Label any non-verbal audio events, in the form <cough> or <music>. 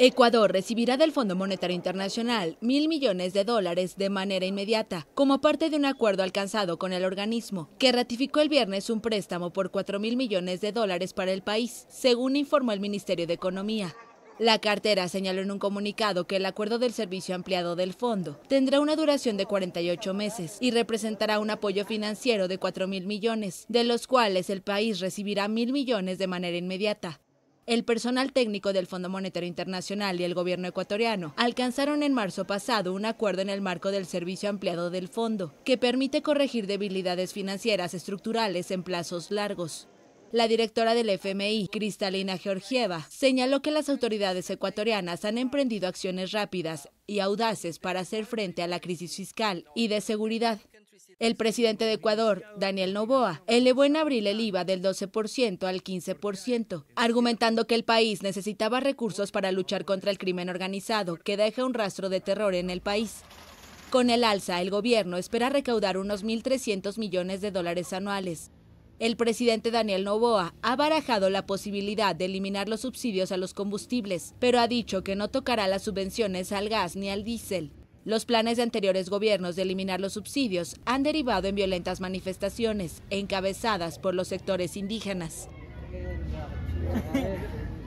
Ecuador recibirá del Fondo Monetario Internacional mil millones de dólares de manera inmediata, como parte de un acuerdo alcanzado con el organismo, que ratificó el viernes un préstamo por cuatro mil millones de dólares para el país, según informó el Ministerio de Economía. La cartera señaló en un comunicado que el acuerdo del servicio ampliado del fondo tendrá una duración de 48 meses y representará un apoyo financiero de 4 mil millones, de los cuales el país recibirá mil millones de manera inmediata el personal técnico del Fondo Monetario Internacional y el gobierno ecuatoriano alcanzaron en marzo pasado un acuerdo en el marco del servicio ampliado del fondo, que permite corregir debilidades financieras estructurales en plazos largos. La directora del FMI, Cristalina Georgieva, señaló que las autoridades ecuatorianas han emprendido acciones rápidas y audaces para hacer frente a la crisis fiscal y de seguridad, el presidente de Ecuador, Daniel Noboa, elevó en abril el IVA del 12% al 15%, argumentando que el país necesitaba recursos para luchar contra el crimen organizado que deja un rastro de terror en el país. Con el alza, el gobierno espera recaudar unos 1.300 millones de dólares anuales. El presidente Daniel Novoa ha barajado la posibilidad de eliminar los subsidios a los combustibles, pero ha dicho que no tocará las subvenciones al gas ni al diésel. Los planes de anteriores gobiernos de eliminar los subsidios han derivado en violentas manifestaciones encabezadas por los sectores indígenas. <laughs>